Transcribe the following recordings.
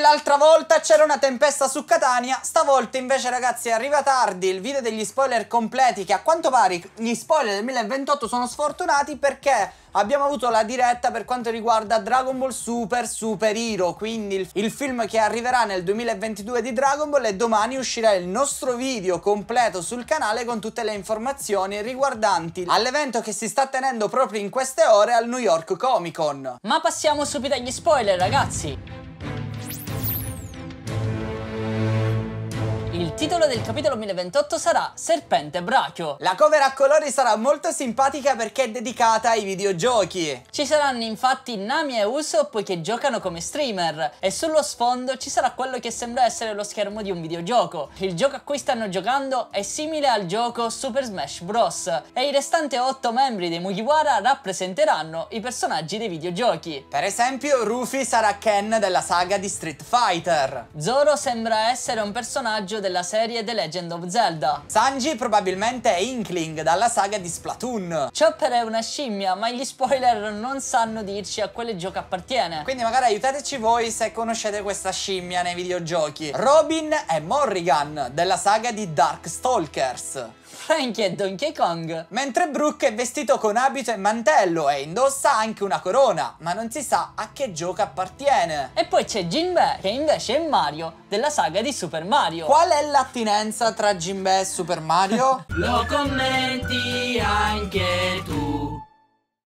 l'altra volta c'era una tempesta su Catania, stavolta invece ragazzi arriva tardi il video degli spoiler completi che a quanto pare gli spoiler del 2028 sono sfortunati perché abbiamo avuto la diretta per quanto riguarda Dragon Ball Super Super Hero, quindi il, il film che arriverà nel 2022 di Dragon Ball e domani uscirà il nostro video completo sul canale con tutte le informazioni riguardanti all'evento che si sta tenendo proprio in queste ore al New York Comic Con. Ma passiamo subito agli spoiler ragazzi! Il titolo del capitolo 1028 sarà Serpente Brachio. La cover a colori sarà molto simpatica perché è dedicata ai videogiochi. Ci saranno infatti Nami e Usopp che giocano come streamer e sullo sfondo ci sarà quello che sembra essere lo schermo di un videogioco. Il gioco a cui stanno giocando è simile al gioco Super Smash Bros. e i restanti 8 membri dei Mugiwara rappresenteranno i personaggi dei videogiochi. Per esempio Rufy sarà Ken della saga di Street Fighter. Zoro sembra essere un personaggio della della serie The Legend of Zelda. Sanji probabilmente è Inkling dalla saga di Splatoon. Chopper è una scimmia, ma gli spoiler non sanno dirci a quale gioco appartiene. Quindi magari aiutateci voi se conoscete questa scimmia nei videogiochi. Robin è Morrigan della saga di Darkstalkers. Frankie è Donkey Kong. Mentre Brooke è vestito con abito e mantello e indossa anche una corona, ma non si sa a che gioco appartiene. E poi c'è Jinbe, che invece è Mario, della saga di Super Mario. Qual è l'attinenza tra Jinbe e Super Mario? Lo commenti anche tu.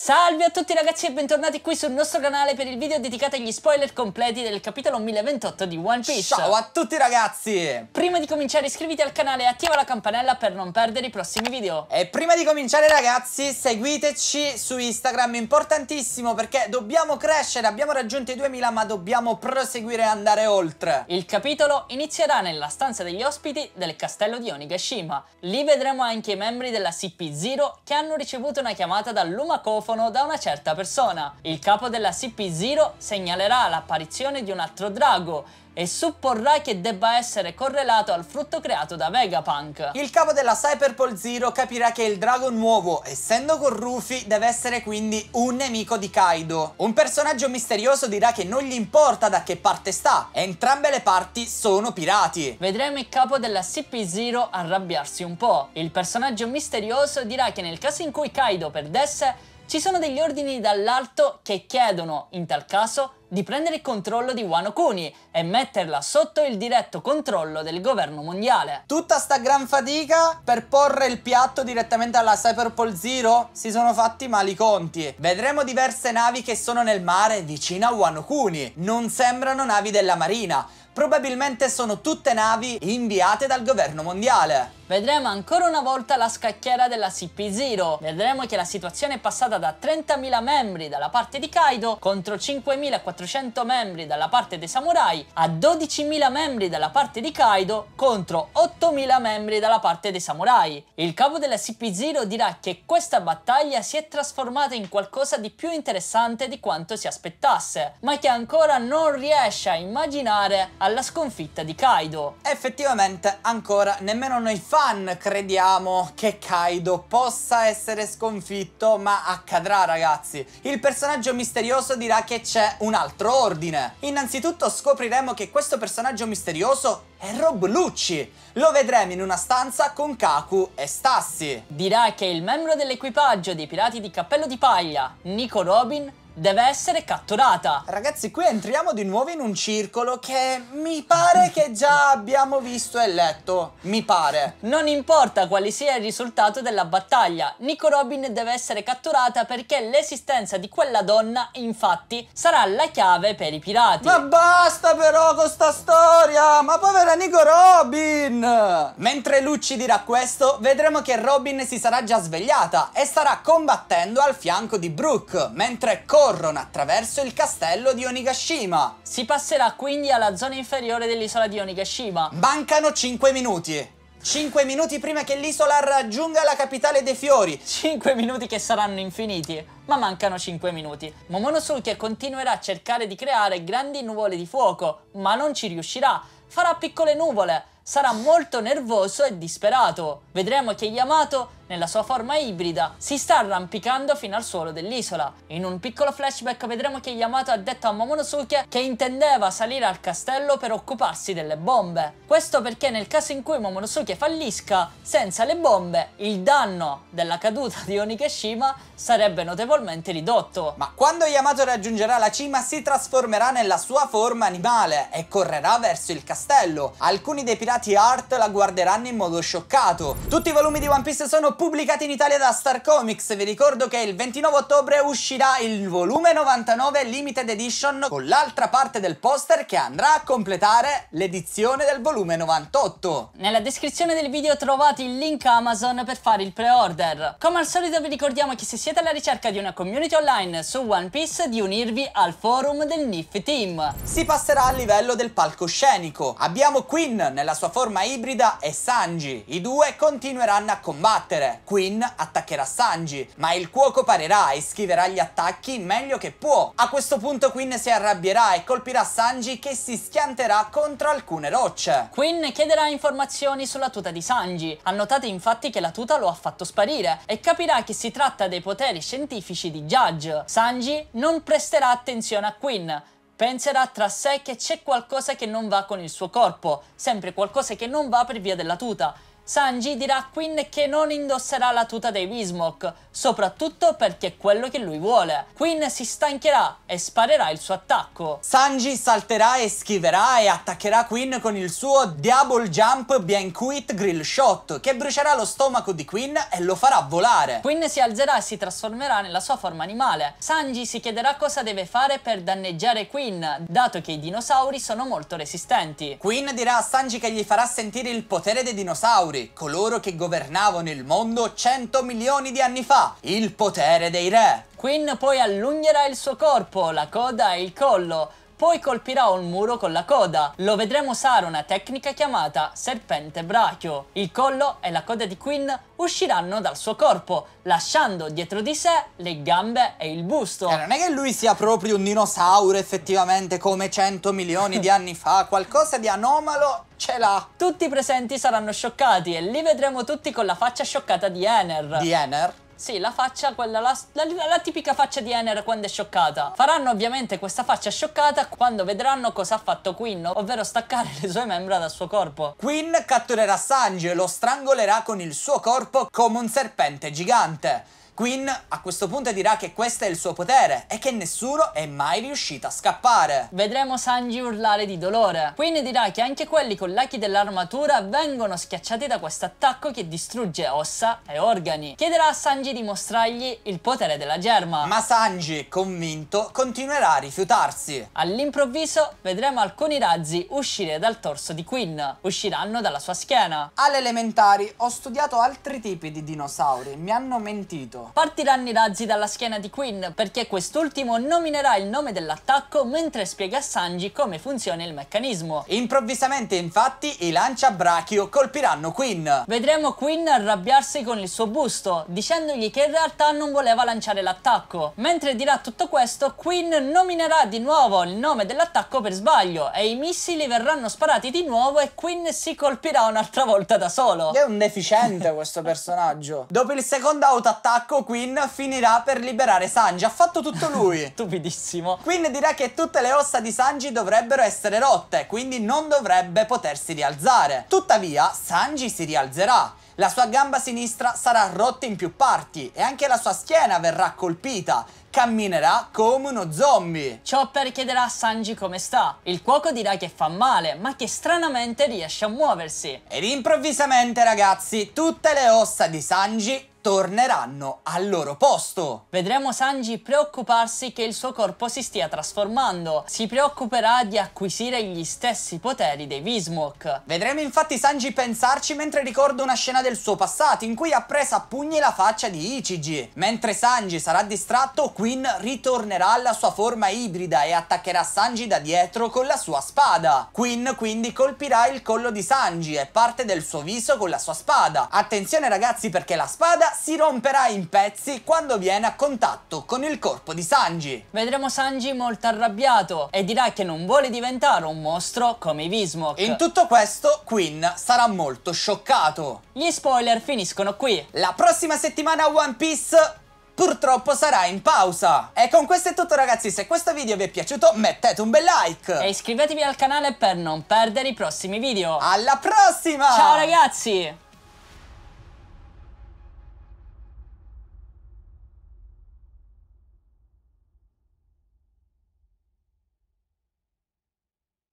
Salve a tutti ragazzi e bentornati qui sul nostro canale per il video dedicato agli spoiler completi del capitolo 1028 di One Piece Ciao a tutti ragazzi! Prima di cominciare iscriviti al canale e attiva la campanella per non perdere i prossimi video E prima di cominciare ragazzi seguiteci su Instagram, importantissimo perché dobbiamo crescere, abbiamo raggiunto i 2000 ma dobbiamo proseguire e andare oltre Il capitolo inizierà nella stanza degli ospiti del castello di Onigashima Lì vedremo anche i membri della CP0 che hanno ricevuto una chiamata dall'Uma telefono da una certa persona. Il capo della CP0 segnalerà l'apparizione di un altro drago e supporrà che debba essere correlato al frutto creato da Vegapunk. Il capo della Cyberpol Zero capirà che il drago nuovo, essendo con Rufy, deve essere quindi un nemico di Kaido. Un personaggio misterioso dirà che non gli importa da che parte sta, entrambe le parti sono pirati. Vedremo il capo della CP0 arrabbiarsi un po'. Il personaggio misterioso dirà che nel caso in cui Kaido perdesse, ci sono degli ordini dall'alto che chiedono, in tal caso, di prendere il controllo di Wano Kuni e metterla sotto il diretto controllo del governo mondiale. Tutta sta gran fatica per porre il piatto direttamente alla Cyberpol Zero? Si sono fatti mali conti. Vedremo diverse navi che sono nel mare vicino a Wano Kuni. Non sembrano navi della marina, probabilmente sono tutte navi inviate dal governo mondiale vedremo ancora una volta la scacchiera della CP0. Vedremo che la situazione è passata da 30.000 membri dalla parte di Kaido contro 5.400 membri dalla parte dei samurai a 12.000 membri dalla parte di Kaido contro 8.000 membri dalla parte dei samurai. Il capo della CP0 dirà che questa battaglia si è trasformata in qualcosa di più interessante di quanto si aspettasse, ma che ancora non riesce a immaginare alla sconfitta di Kaido. Effettivamente ancora nemmeno noi fan fan crediamo che Kaido possa essere sconfitto, ma accadrà ragazzi. Il personaggio misterioso dirà che c'è un altro ordine. Innanzitutto scopriremo che questo personaggio misterioso è Rob Lucci. Lo vedremo in una stanza con Kaku e Stassi. Dirà che il membro dell'equipaggio dei Pirati di Cappello di Paglia, Nico Robin, deve essere catturata. Ragazzi, qui entriamo di nuovo in un circolo che mi pare che già abbiamo visto e letto. Mi pare. Non importa quale sia il risultato della battaglia, Nico Robin deve essere catturata perché l'esistenza di quella donna, infatti, sarà la chiave per i pirati. Ma basta però con sta storia! Ma povera Nico Robin! Mentre Lucci dirà questo, vedremo che Robin si sarà già svegliata e starà combattendo al fianco di Brooke, mentre con corrono attraverso il castello di Onigashima. Si passerà quindi alla zona inferiore dell'isola di Onigashima. Mancano 5 minuti. 5 minuti prima che l'isola raggiunga la capitale dei fiori. 5 minuti che saranno infiniti, ma mancano 5 minuti. Momonosuke continuerà a cercare di creare grandi nuvole di fuoco, ma non ci riuscirà. Farà piccole nuvole, sarà molto nervoso e disperato. Vedremo che Yamato nella sua forma ibrida, si sta arrampicando fino al suolo dell'isola. In un piccolo flashback vedremo che Yamato ha detto a Momonosuke che intendeva salire al castello per occuparsi delle bombe. Questo perché nel caso in cui Momonosuke fallisca, senza le bombe, il danno della caduta di Onikeshima sarebbe notevolmente ridotto. Ma quando Yamato raggiungerà la cima si trasformerà nella sua forma animale e correrà verso il castello. Alcuni dei pirati Art la guarderanno in modo scioccato. Tutti i volumi di One Piece sono vengono pubblicati in Italia da Star Comics. Vi ricordo che il 29 ottobre uscirà il volume 99 Limited Edition con l'altra parte del poster che andrà a completare l'edizione del volume 98. Nella descrizione del video trovate il link Amazon per fare il pre-order. Come al solito vi ricordiamo che se siete alla ricerca di una community online su One Piece di unirvi al forum del NIF Team. Si passerà al livello del palcoscenico. Abbiamo Queen nella sua forma ibrida e Sanji. I due continueranno a combattere uccidere. Quinn attaccherà Sanji, ma il cuoco parerà e schiverà gli attacchi meglio che può. A questo punto Quinn si arrabbierà e colpirà Sanji che si schianterà contro alcune rocce. Quinn chiederà informazioni sulla tuta di Sanji. Annotate infatti che la tuta lo ha fatto sparire e capirà che si tratta dei poteri scientifici di Judge. Sanji non presterà attenzione a Quinn, penserà tra sé che c'è qualcosa che non va con il suo corpo, sempre qualcosa che non va per via della tuta Sanji dirà a Quinn che non indosserà la tuta dei Wismok, soprattutto perché è quello che lui vuole. Quinn si stancherà e sparerà il suo attacco. Sanji salterà e schiverà e attaccherà Quinn con il suo Diabol Jump Bien Quit Grill Shot, che brucerà lo stomaco di Quinn e lo farà volare. Quinn si alzerà e si trasformerà nella sua forma animale. Sanji si chiederà cosa deve fare per danneggiare Quinn, dato che i dinosauri sono molto resistenti. Quinn dirà a Sanji che gli farà sentire il potere dei dinosauri coloro che governavano il mondo 100 milioni di anni fa, il potere dei re. Queen poi allungherà il suo corpo, la coda e il collo, poi colpirà un muro con la coda. Lo vedremo usare una tecnica chiamata serpente brachio. Il collo e la coda di Queen usciranno dal suo corpo, lasciando dietro di sé le gambe e il busto. Eh, non è che lui sia proprio un dinosauro effettivamente come 100 milioni di anni fa, qualcosa di anomalo ce l'ha. Tutti i presenti saranno scioccati e li vedremo tutti con la faccia scioccata di Ener. Di Ener? Sì, la faccia, quella, la, la, la, tipica faccia di Ener quando è scioccata. Faranno ovviamente questa faccia scioccata quando vedranno cosa ha fatto Quinn, ovvero staccare le sue membra dal suo corpo. Quinn catturerà Sanji e lo strangolerà con il suo corpo come un serpente gigante. Quinn a questo punto dirà che questo è il suo potere e che nessuno è mai riuscito a scappare. Vedremo Sanji urlare di dolore. Quinn dirà che anche quelli con l'acchi dell'armatura vengono schiacciati da questo attacco che distrugge ossa e organi. Chiederà a Sanji di mostrargli il potere della germa. Ma Sanji, convinto, continuerà a rifiutarsi. All'improvviso vedremo alcuni razzi uscire dal torso di Quinn. Usciranno dalla sua schiena. All'elementari ho studiato altri tipi di dinosauri. Mi hanno mentito. Partiranno i razzi dalla schiena di Quinn perché quest'ultimo nominerà il nome dell'attacco mentre spiega a Sanji come funziona il meccanismo. Improvvisamente infatti i lanciabrachio colpiranno Quinn. Vedremo Quinn arrabbiarsi con il suo busto dicendogli che in realtà non voleva lanciare l'attacco. Mentre dirà tutto questo Quinn nominerà di nuovo il nome dell'attacco per sbaglio e i missili verranno sparati di nuovo e Quinn si colpirà un'altra volta da solo. È un deficiente questo personaggio. Dopo il secondo autoattacco attacco Quinn finirà per liberare Sanji. Ha fatto tutto lui. Stupidissimo. Quinn dirà che tutte le ossa di Sanji dovrebbero essere rotte, quindi non dovrebbe potersi rialzare. Tuttavia, Sanji si rialzerà. La sua gamba sinistra sarà rotta in più parti e anche la sua schiena verrà colpita, camminerà come uno zombie. Chopper chiederà a Sanji come sta. Il cuoco dirà che fa male, ma che stranamente riesce a muoversi. Ed improvvisamente, ragazzi, tutte le ossa di Sanji torneranno al loro posto. Vedremo Sanji preoccuparsi che il suo corpo si stia trasformando. Si preoccuperà di acquisire gli stessi poteri dei Vismok. Vedremo infatti Sanji pensarci mentre ricorda una scena del suo passato in cui ha preso a pugni la faccia di Ichiji. Mentre Sanji sarà distratto, Quinn ritornerà alla sua forma ibrida e attaccherà Sanji da dietro con la sua spada. Quinn quindi colpirà il collo di Sanji e parte del suo viso con la sua spada. Attenzione ragazzi perché la spada si romperà in pezzi quando viene a contatto con il corpo di Sanji. Vedremo Sanji molto arrabbiato e dirà che non vuole diventare un mostro come i Vismok. In tutto questo Queen sarà molto scioccato. Gli spoiler finiscono qui. La prossima settimana One Piece purtroppo sarà in pausa. E con questo è tutto ragazzi, se questo video vi è piaciuto mettete un bel like. E iscrivetevi al canale per non perdere i prossimi video. Alla prossima! Ciao ragazzi!